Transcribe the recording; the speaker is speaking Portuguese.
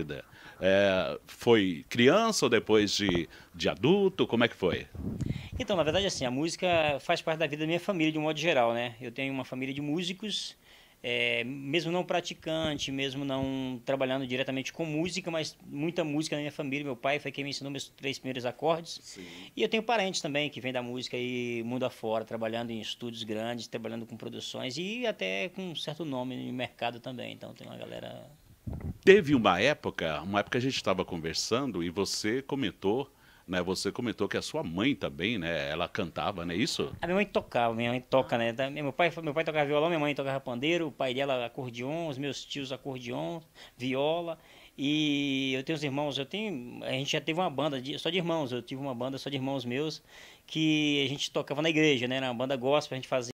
vida? É, foi criança ou depois de, de adulto? Como é que foi? Então, na verdade, assim, a música faz parte da vida da minha família, de um modo geral, né? Eu tenho uma família de músicos, é, mesmo não praticante, mesmo não trabalhando diretamente com música, mas muita música na minha família. Meu pai foi quem me ensinou meus três primeiros acordes. Sim. E eu tenho parentes também que vêm da música aí mundo afora, trabalhando em estúdios grandes, trabalhando com produções e até com um certo nome no mercado também. Então tem uma galera Teve uma época, uma época a gente estava conversando e você comentou, né? Você comentou que a sua mãe também, né? Ela cantava, não é isso? A minha mãe tocava, minha mãe toca, né? Meu pai, meu pai tocava violão, minha mãe tocava pandeiro, o pai dela acordeon, os meus tios acordeon, viola. E eu tenho os irmãos, eu tenho, a gente já teve uma banda de, só de irmãos, eu tive uma banda só de irmãos meus que a gente tocava na igreja, né? Era uma banda gospel, a gente fazia